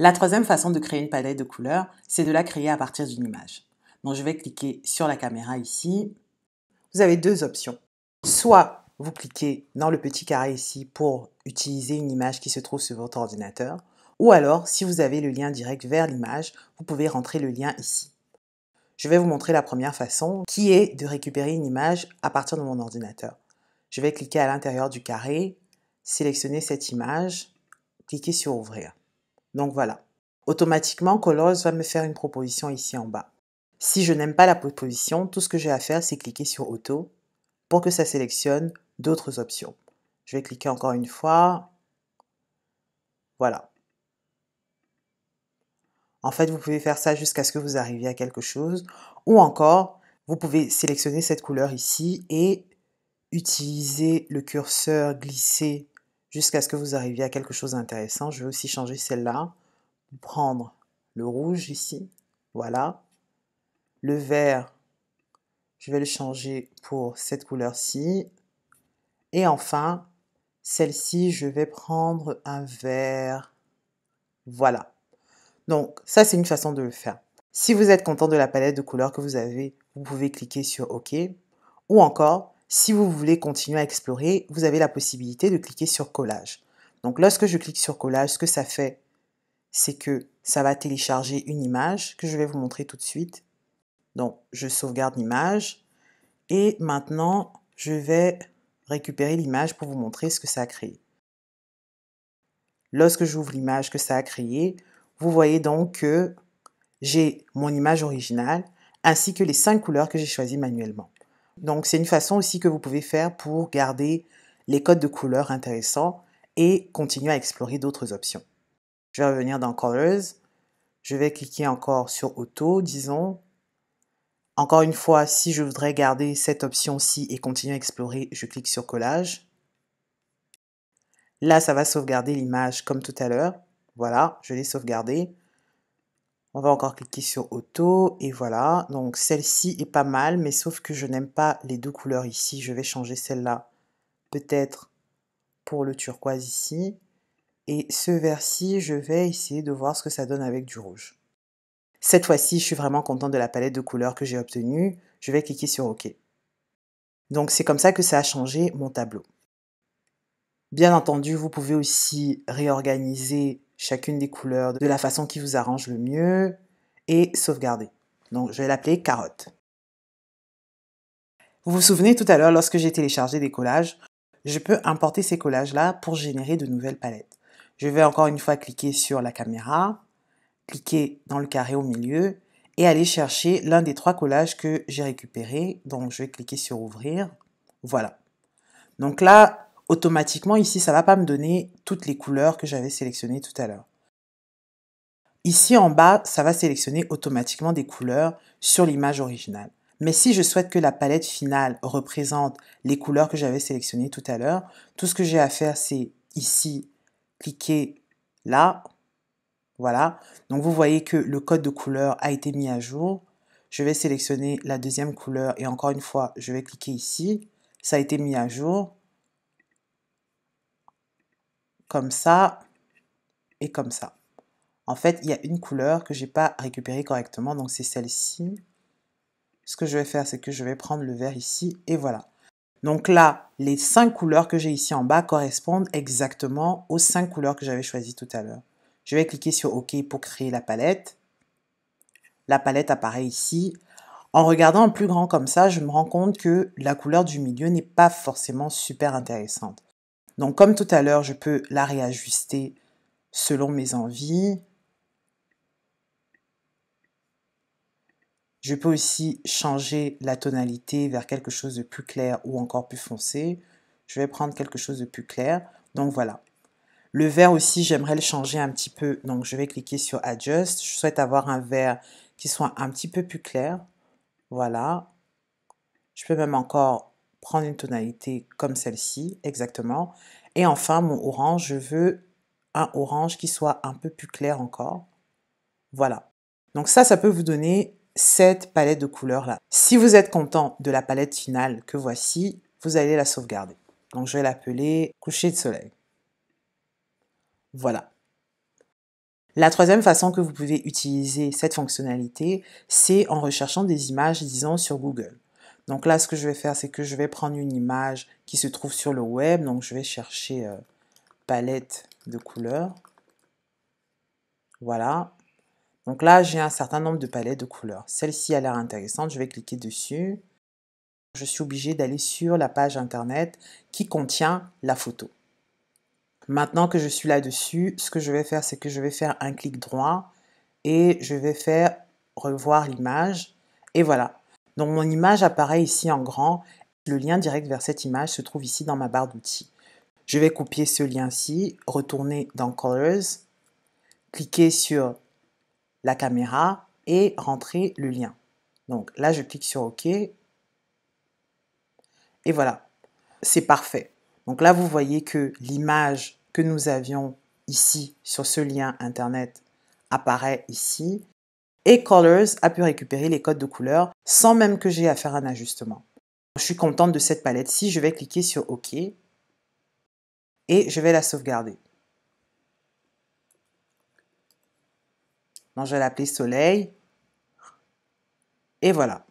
La troisième façon de créer une palette de couleurs, c'est de la créer à partir d'une image. Donc je vais cliquer sur la caméra ici. Vous avez deux options. Soit vous cliquez dans le petit carré ici pour utiliser une image qui se trouve sur votre ordinateur, ou alors si vous avez le lien direct vers l'image, vous pouvez rentrer le lien ici. Je vais vous montrer la première façon, qui est de récupérer une image à partir de mon ordinateur. Je vais cliquer à l'intérieur du carré, sélectionner cette image, cliquer sur Ouvrir. Donc voilà. Automatiquement, Colors va me faire une proposition ici en bas. Si je n'aime pas la proposition, tout ce que j'ai à faire, c'est cliquer sur Auto pour que ça sélectionne d'autres options. Je vais cliquer encore une fois. Voilà. En fait, vous pouvez faire ça jusqu'à ce que vous arriviez à quelque chose. Ou encore, vous pouvez sélectionner cette couleur ici et utiliser le curseur glisser jusqu'à ce que vous arriviez à quelque chose d'intéressant. Je vais aussi changer celle-là. Prendre le rouge ici, voilà. Le vert, je vais le changer pour cette couleur-ci. Et enfin, celle-ci, je vais prendre un vert. Voilà. Donc, ça, c'est une façon de le faire. Si vous êtes content de la palette de couleurs que vous avez, vous pouvez cliquer sur OK. Ou encore, si vous voulez continuer à explorer, vous avez la possibilité de cliquer sur collage. Donc lorsque je clique sur collage, ce que ça fait, c'est que ça va télécharger une image que je vais vous montrer tout de suite. Donc je sauvegarde l'image et maintenant je vais récupérer l'image pour vous montrer ce que ça a créé. Lorsque j'ouvre l'image que ça a créé, vous voyez donc que j'ai mon image originale ainsi que les cinq couleurs que j'ai choisies manuellement. Donc c'est une façon aussi que vous pouvez faire pour garder les codes de couleurs intéressants et continuer à explorer d'autres options. Je vais revenir dans Colors. Je vais cliquer encore sur Auto, disons. Encore une fois, si je voudrais garder cette option-ci et continuer à explorer, je clique sur Collage. Là, ça va sauvegarder l'image comme tout à l'heure. Voilà, je l'ai sauvegardée. On va encore cliquer sur auto et voilà. Donc celle-ci est pas mal, mais sauf que je n'aime pas les deux couleurs ici. Je vais changer celle-là peut-être pour le turquoise ici. Et ce vert-ci, je vais essayer de voir ce que ça donne avec du rouge. Cette fois-ci, je suis vraiment contente de la palette de couleurs que j'ai obtenue. Je vais cliquer sur OK. Donc c'est comme ça que ça a changé mon tableau. Bien entendu, vous pouvez aussi réorganiser chacune des couleurs de la façon qui vous arrange le mieux et sauvegarder. Donc je vais l'appeler carotte. Vous vous souvenez tout à l'heure lorsque j'ai téléchargé des collages, je peux importer ces collages-là pour générer de nouvelles palettes. Je vais encore une fois cliquer sur la caméra, cliquer dans le carré au milieu et aller chercher l'un des trois collages que j'ai récupéré. Donc je vais cliquer sur ouvrir. Voilà. Donc là, automatiquement ici, ça va pas me donner toutes les couleurs que j'avais sélectionnées tout à l'heure. Ici en bas, ça va sélectionner automatiquement des couleurs sur l'image originale. Mais si je souhaite que la palette finale représente les couleurs que j'avais sélectionnées tout à l'heure, tout ce que j'ai à faire, c'est ici, cliquer là, voilà. Donc vous voyez que le code de couleur a été mis à jour. Je vais sélectionner la deuxième couleur et encore une fois, je vais cliquer ici. Ça a été mis à jour comme ça et comme ça. En fait, il y a une couleur que j'ai pas récupérée correctement, donc c'est celle-ci. Ce que je vais faire, c'est que je vais prendre le vert ici et voilà. Donc là, les cinq couleurs que j'ai ici en bas correspondent exactement aux cinq couleurs que j'avais choisies tout à l'heure. Je vais cliquer sur OK pour créer la palette. La palette apparaît ici. En regardant en plus grand comme ça, je me rends compte que la couleur du milieu n'est pas forcément super intéressante. Donc comme tout à l'heure, je peux la réajuster selon mes envies. Je peux aussi changer la tonalité vers quelque chose de plus clair ou encore plus foncé. Je vais prendre quelque chose de plus clair. Donc voilà. Le vert aussi, j'aimerais le changer un petit peu. Donc je vais cliquer sur Adjust. Je souhaite avoir un vert qui soit un petit peu plus clair. Voilà. Je peux même encore prendre une tonalité comme celle-ci, exactement. Et enfin, mon orange, je veux un orange qui soit un peu plus clair encore. Voilà. Donc ça, ça peut vous donner cette palette de couleurs-là. Si vous êtes content de la palette finale que voici, vous allez la sauvegarder. Donc je vais l'appeler coucher de soleil. Voilà. La troisième façon que vous pouvez utiliser cette fonctionnalité, c'est en recherchant des images, disons, sur Google. Donc là, ce que je vais faire, c'est que je vais prendre une image qui se trouve sur le web. Donc je vais chercher euh, palette de couleurs. Voilà. Donc là, j'ai un certain nombre de palettes de couleurs. Celle-ci a l'air intéressante. Je vais cliquer dessus. Je suis obligé d'aller sur la page internet qui contient la photo. Maintenant que je suis là-dessus, ce que je vais faire, c'est que je vais faire un clic droit et je vais faire revoir l'image. Et voilà, donc mon image apparaît ici en grand. Le lien direct vers cette image se trouve ici dans ma barre d'outils. Je vais copier ce lien-ci, retourner dans Colors, cliquer sur la caméra et rentrer le lien. Donc là, je clique sur OK. Et voilà, c'est parfait. Donc là, vous voyez que l'image que nous avions ici sur ce lien Internet apparaît ici et Colors a pu récupérer les codes de couleur sans même que j'ai à faire un ajustement. Je suis contente de cette palette Si Je vais cliquer sur OK et je vais la sauvegarder. je vais l'appeler Soleil. Et voilà.